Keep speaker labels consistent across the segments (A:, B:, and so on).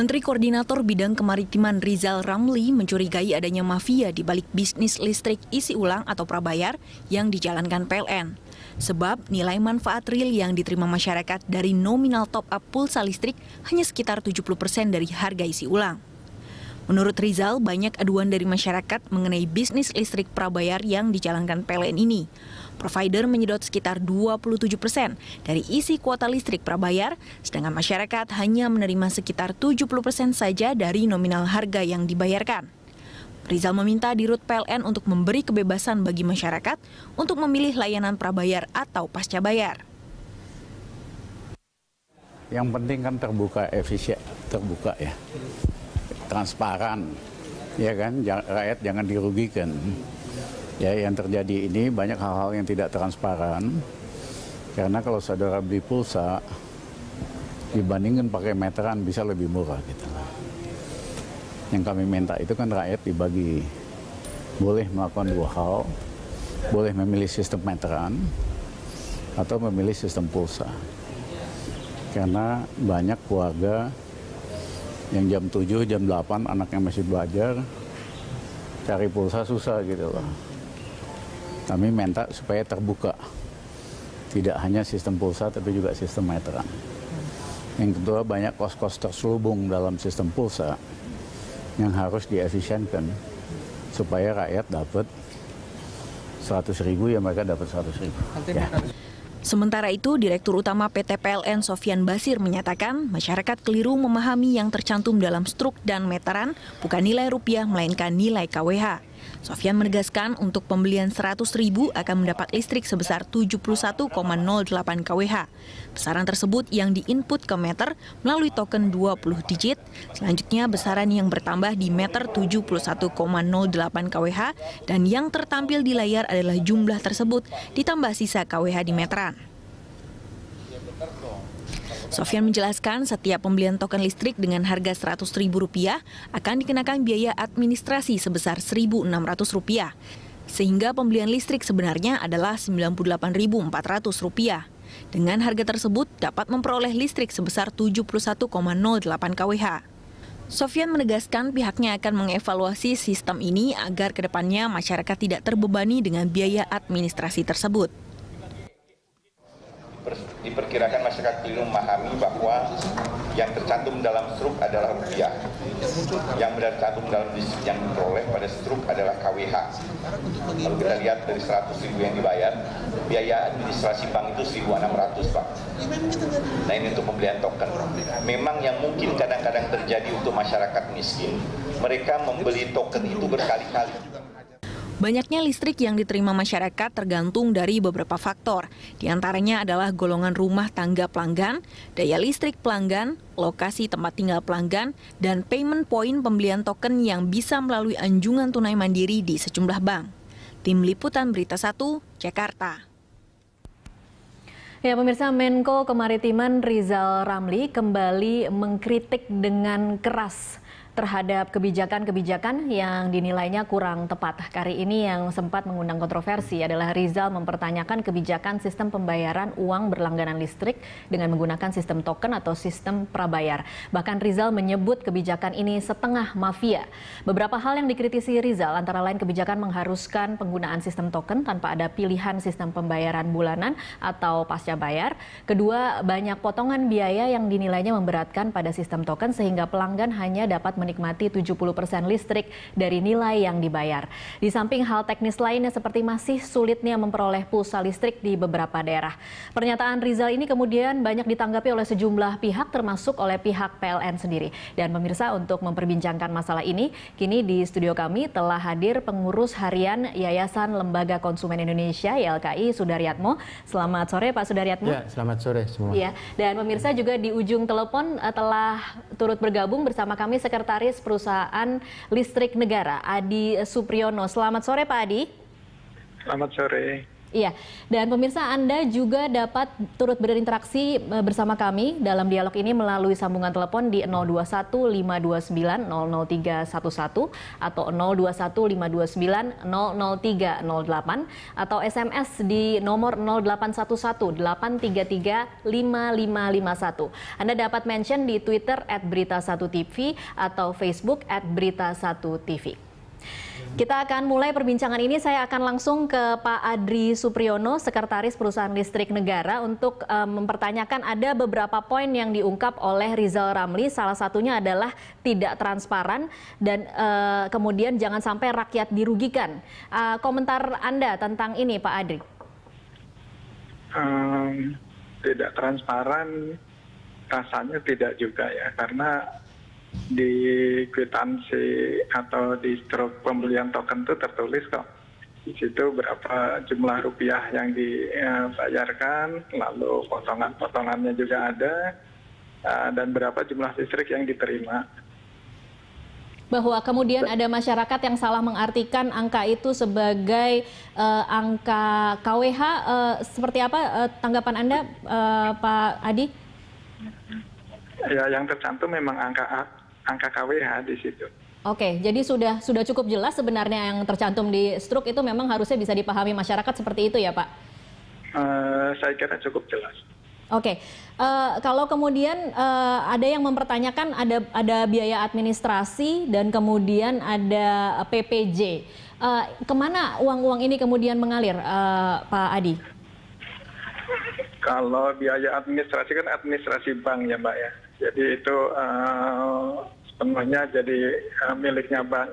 A: Menteri Koordinator Bidang Kemaritiman Rizal Ramli mencurigai adanya mafia di balik bisnis listrik isi ulang atau prabayar yang dijalankan PLN. Sebab nilai manfaat real yang diterima masyarakat dari nominal top-up pulsa listrik hanya sekitar 70% dari harga isi ulang. Menurut Rizal, banyak aduan dari masyarakat mengenai bisnis listrik prabayar yang dijalankan PLN ini. Provider menyedot sekitar 27 persen dari isi kuota listrik prabayar, sedangkan masyarakat hanya menerima sekitar 70 persen saja dari nominal harga yang dibayarkan. Rizal meminta Dirut PLN untuk memberi kebebasan bagi masyarakat untuk memilih layanan prabayar atau pasca bayar.
B: Yang penting kan terbuka efisien, terbuka ya, transparan, ya kan, rakyat jangan dirugikan. Ya, yang terjadi ini banyak hal-hal yang tidak transparan. Karena kalau saudara beli pulsa dibandingkan pakai meteran bisa lebih murah gitu Yang kami minta itu kan rakyat dibagi boleh melakukan dua hal, boleh memilih sistem meteran atau memilih sistem pulsa. Karena banyak keluarga yang jam 7, jam 8 anaknya masih belajar, cari pulsa susah gitu loh. Kami minta supaya terbuka. Tidak hanya sistem pulsa tapi juga sistem meteran. Yang kedua banyak kos-kos terselubung dalam sistem pulsa yang harus diefisienkan supaya rakyat dapat 100 ribu ya mereka dapat 100 ribu. Ya. Sementara
A: itu, Direktur Utama PT PLN Sofian Basir menyatakan masyarakat keliru memahami yang tercantum dalam struk dan meteran bukan nilai rupiah melainkan nilai KWH. Sofian menegaskan untuk pembelian 100 ribu akan mendapat listrik sebesar 71,08 kWh. Besaran tersebut yang diinput ke meter melalui token 20 digit, selanjutnya besaran yang bertambah di meter 71,08 kWh dan yang tertampil di layar adalah jumlah tersebut ditambah sisa kWh di meteran. Sofian menjelaskan setiap pembelian token listrik dengan harga Rp100.000 akan dikenakan biaya administrasi sebesar Rp1.600 sehingga pembelian listrik sebenarnya adalah Rp98.400. Dengan harga tersebut dapat memperoleh listrik sebesar 71,08 kWh. Sofian menegaskan pihaknya akan mengevaluasi sistem ini agar kedepannya masyarakat tidak terbebani dengan biaya administrasi tersebut
B: diperkirakan masyarakat keliru memahami bahwa yang tercantum dalam struk adalah rupiah. Yang tercantum dalam listrik yang diperoleh pada struk adalah KWH. Kalau kita lihat dari 100 ribu yang dibayar, biaya administrasi bank itu 1.600 Pak. Nah ini untuk pembelian token. Memang yang mungkin kadang-kadang terjadi untuk masyarakat miskin, mereka membeli token itu berkali-kali.
A: Banyaknya listrik yang diterima masyarakat tergantung dari beberapa faktor. Di antaranya adalah golongan rumah tangga pelanggan, daya listrik pelanggan, lokasi tempat tinggal pelanggan, dan payment point pembelian token yang bisa melalui anjungan tunai mandiri di sejumlah bank. Tim Liputan Berita 1, Jakarta.
C: Ya, pemirsa Menko Kemaritiman Rizal Ramli kembali mengkritik dengan keras terhadap kebijakan-kebijakan yang dinilainya kurang tepat. Kali ini yang sempat mengundang kontroversi adalah Rizal mempertanyakan kebijakan sistem pembayaran uang berlangganan listrik dengan menggunakan sistem token atau sistem prabayar. Bahkan Rizal menyebut kebijakan ini setengah mafia. Beberapa hal yang dikritisi Rizal antara lain kebijakan mengharuskan penggunaan sistem token tanpa ada pilihan sistem pembayaran bulanan atau pasca bayar. Kedua, banyak potongan biaya yang dinilainya memberatkan pada sistem token sehingga pelanggan hanya dapat menikmati menikmati 70% listrik dari nilai yang dibayar. Di samping hal teknis lainnya seperti masih sulitnya memperoleh pulsa listrik di beberapa daerah. Pernyataan Rizal ini kemudian banyak ditanggapi oleh sejumlah pihak termasuk oleh pihak PLN sendiri. Dan pemirsa untuk memperbincangkan masalah ini, kini di studio kami telah hadir pengurus harian Yayasan Lembaga Konsumen Indonesia YLKI Sudaryatmo. Selamat sore Pak Sudaryatmo. Ya,
D: selamat sore semua. Ya,
C: dan pemirsa juga di ujung telepon eh, telah turut bergabung bersama kami sekretaris Sekretaris Perusahaan Listrik Negara Adi Supriyono. Selamat sore Pak Adi.
E: Selamat sore.
C: Iya, dan pemirsa Anda juga dapat turut berinteraksi e, bersama kami dalam dialog ini melalui sambungan telepon di 021 529 00311 atau 021 529 00308 atau SMS di nomor 0811 833 5551. Anda dapat mention di Twitter at Berita 1 TV atau Facebook at Berita 1 TV. Kita akan mulai perbincangan ini. Saya akan langsung ke Pak Adri Supriyono, Sekretaris Perusahaan Listrik Negara, untuk um, mempertanyakan ada beberapa poin yang diungkap oleh Rizal Ramli. Salah satunya adalah tidak transparan dan uh, kemudian jangan sampai rakyat dirugikan. Uh, komentar Anda tentang ini, Pak Adri?
E: Um, tidak transparan rasanya tidak juga ya, karena di kwitansi atau di struk pembelian token itu tertulis kok di situ berapa jumlah rupiah yang dibayarkan, lalu potongan-potongannya juga ada, eh, dan berapa jumlah listrik yang diterima.
C: Bahwa kemudian ada masyarakat yang salah mengartikan angka itu sebagai uh, angka KWH, uh, eh, seperti apa uh, tanggapan Anda, uh, Pak Adi?
E: Ya, yang tercantum memang angka angka KWH di situ.
C: Oke, jadi sudah sudah cukup jelas sebenarnya yang tercantum di struk itu memang harusnya bisa dipahami masyarakat seperti itu ya Pak?
E: Uh, saya kira cukup jelas.
C: Oke, uh, kalau kemudian uh, ada yang mempertanyakan ada ada biaya administrasi dan kemudian ada PPJ, uh, kemana uang-uang ini kemudian mengalir, uh, Pak Adi?
E: Kalau biaya administrasi kan administrasi bank ya, Mbak ya. Jadi itu uh, semuanya jadi eh, miliknya bank.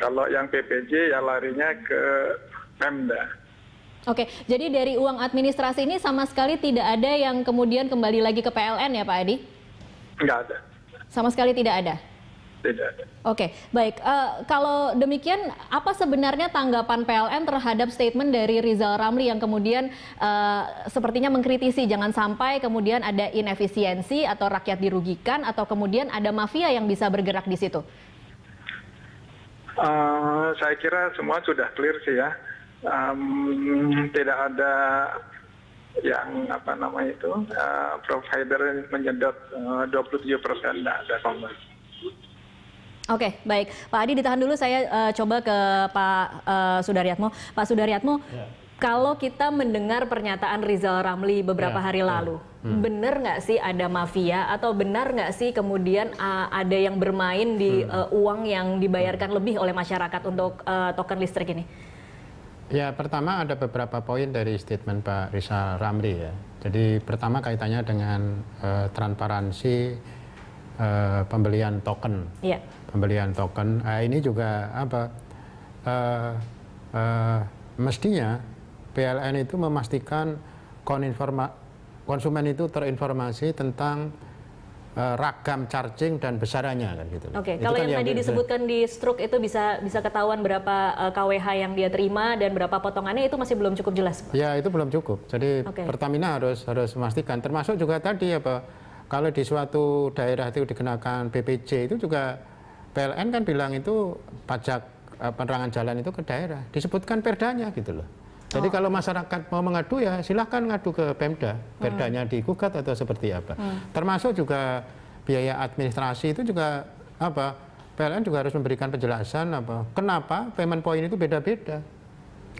E: Kalau yang PPJ ya larinya ke Pemda.
C: Oke, jadi dari uang administrasi ini sama sekali tidak ada yang kemudian kembali lagi ke PLN ya Pak Adi? Enggak ada. Sama sekali tidak ada? Oke, baik. Uh, kalau demikian, apa sebenarnya tanggapan PLN terhadap statement dari Rizal Ramli yang kemudian uh, sepertinya mengkritisi jangan sampai kemudian ada inefisiensi atau rakyat dirugikan atau kemudian ada mafia yang bisa bergerak di situ?
E: Uh, saya kira semua sudah clear sih ya. Um, tidak ada yang apa nama itu uh, provider menyedot uh, 27 persen tidak ada
C: komersi. Oke, okay, baik. Pak Adi ditahan dulu saya uh, coba ke Pak uh, Sudaryatmo. Pak Sudaryatmo, ya. kalau kita mendengar pernyataan Rizal Ramli beberapa ya. hari ya. lalu, hmm. benar nggak sih ada mafia atau benar nggak sih kemudian uh, ada yang bermain di hmm. uh, uang yang dibayarkan hmm. lebih oleh masyarakat untuk uh, token listrik ini?
D: Ya, pertama ada beberapa poin dari statement Pak Rizal Ramli ya. Jadi pertama kaitannya dengan uh, transparansi uh, pembelian token. Yeah pembelian token ah, ini juga apa uh, uh, mestinya PLN itu memastikan konsumen itu terinformasi tentang uh, ragam charging dan besarannya kan gitu. Oke, okay. kalau kan yang, yang tadi disebutkan
C: di struk itu bisa bisa ketahuan berapa uh, KWH yang dia terima dan berapa potongannya itu masih belum cukup jelas.
D: Ya itu belum cukup. Jadi okay. Pertamina harus harus memastikan. Termasuk juga tadi apa kalau di suatu daerah itu dikenakan BPJ itu juga PLN kan bilang itu pajak uh, penerangan jalan itu ke daerah, disebutkan perdanya gitu loh. Jadi oh. kalau masyarakat mau mengadu ya silahkan ngadu ke Pemda, hmm. Perdanya hmm. digugat atau seperti apa. Hmm. Termasuk juga biaya administrasi itu juga apa PLN juga harus memberikan penjelasan apa kenapa payment point itu beda-beda.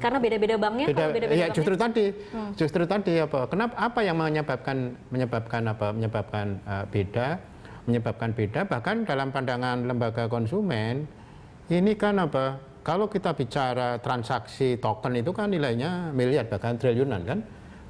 C: Karena beda-beda banknya. Beda, beda-beda ya banknya? justru tadi, hmm.
D: justru tadi apa kenapa apa yang menyebabkan menyebabkan apa menyebabkan uh, beda menyebabkan beda. Bahkan dalam pandangan lembaga konsumen, ini kan apa? Kalau kita bicara transaksi token itu kan nilainya miliar bahkan triliunan kan.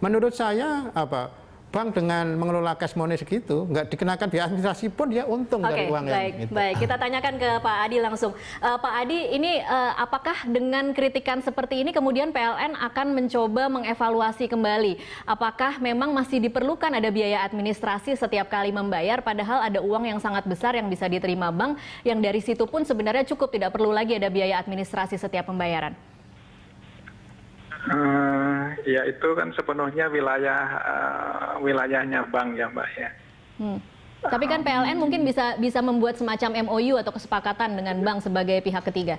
D: Menurut saya apa? bank dengan mengelola cash money segitu nggak dikenakan biaya administrasi pun dia untung okay, dari uang Baik, gitu.
C: baik. Kita tanyakan ke Pak Adi langsung. Uh, Pak Adi, ini uh, apakah dengan kritikan seperti ini kemudian PLN akan mencoba mengevaluasi kembali apakah memang masih diperlukan ada biaya administrasi setiap kali membayar padahal ada uang yang sangat besar yang bisa diterima bank yang dari situ pun sebenarnya cukup tidak perlu lagi ada biaya administrasi setiap pembayaran.
E: Uh, ya itu kan sepenuhnya wilayah uh, wilayahnya bank ya mbak ya.
C: Hmm. Tapi kan PLN mungkin bisa bisa membuat semacam MOU atau kesepakatan dengan bank sebagai pihak ketiga.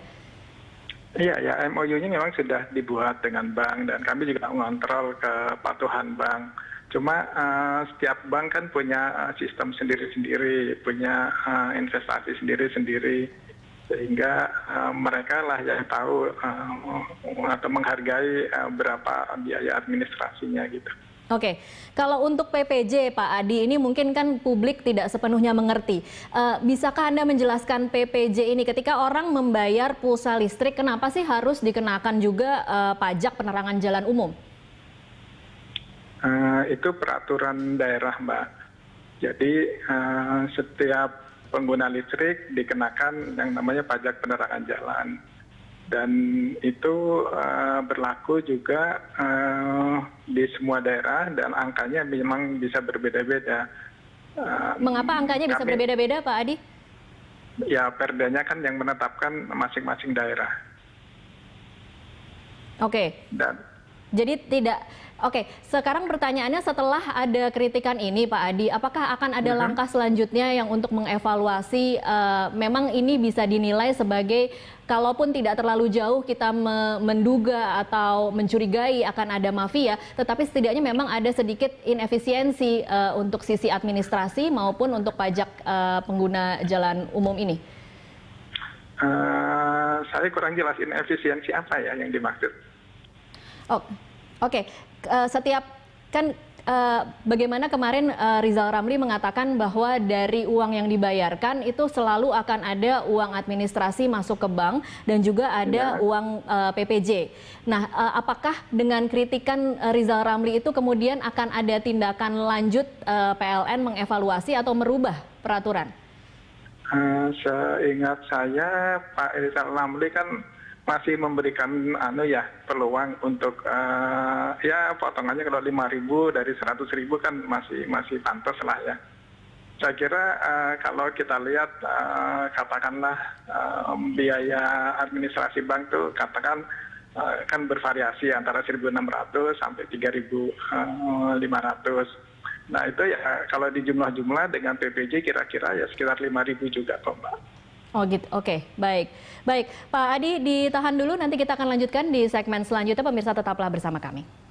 E: Iya, ya, MOU-nya memang sudah dibuat dengan bank dan kami juga mengontrol kepatuhan bank. Cuma uh, setiap bank kan punya sistem sendiri-sendiri, punya uh, investasi sendiri-sendiri sehingga eh, mereka lah yang tahu eh, atau menghargai eh, berapa biaya administrasinya gitu.
C: Oke, kalau untuk PPJ Pak Adi ini mungkin kan publik tidak sepenuhnya mengerti. Uh, bisakah Anda menjelaskan PPJ ini ketika orang membayar pulsa listrik kenapa sih harus dikenakan juga uh, pajak penerangan jalan umum?
E: Uh, itu peraturan daerah Mbak. Jadi uh, setiap pengguna listrik dikenakan yang namanya pajak penerangan jalan dan itu eh, berlaku juga eh, di semua daerah dan angkanya memang bisa berbeda-beda.
C: Eh, Mengapa angkanya bisa berbeda-beda, Pak Adi?
E: Ya, perdanya kan yang menetapkan masing-masing daerah.
C: Oke. Okay. Dan jadi tidak Oke, sekarang pertanyaannya setelah ada kritikan ini Pak Adi, apakah akan ada mhm. langkah selanjutnya yang untuk mengevaluasi uh, memang ini bisa dinilai sebagai kalaupun tidak terlalu jauh kita me menduga atau mencurigai akan ada mafia, tetapi setidaknya memang ada sedikit inefisiensi uh, untuk sisi administrasi maupun untuk pajak uh, pengguna jalan umum ini.
E: Uh, saya kurang jelas inefisiensi apa ya yang dimaksud.
C: Oh, Oke, okay. uh, eh, setiap kan uh, bagaimana kemarin uh, Rizal Ramli mengatakan bahwa dari uang yang dibayarkan itu selalu akan ada uang administrasi masuk ke bank dan juga ada ya. uang uh, PPJ. Nah, uh, apakah dengan kritikan uh, Rizal Ramli itu kemudian akan ada tindakan lanjut uh, PLN mengevaluasi atau merubah peraturan?
E: Uh, seingat saya Pak Rizal Ramli kan masih memberikan anu ya, peluang untuk eh, ya potongannya kalau lima ribu dari seratus ribu kan masih masih pantas lah ya saya kira eh, kalau kita lihat eh, katakanlah biaya administrasi bank itu katakan kan bervariasi antara seribu enam ratus sampai tiga ribu lima ratus. Nah itu ya kalau di jumlah-jumlah dengan PPJ kira-kira ya sekitar lima ribu juga kok Mbak.
C: Oh gitu, oke, okay. baik. Baik, Pak Adi ditahan dulu, nanti kita akan lanjutkan di segmen selanjutnya. Pemirsa tetaplah bersama kami.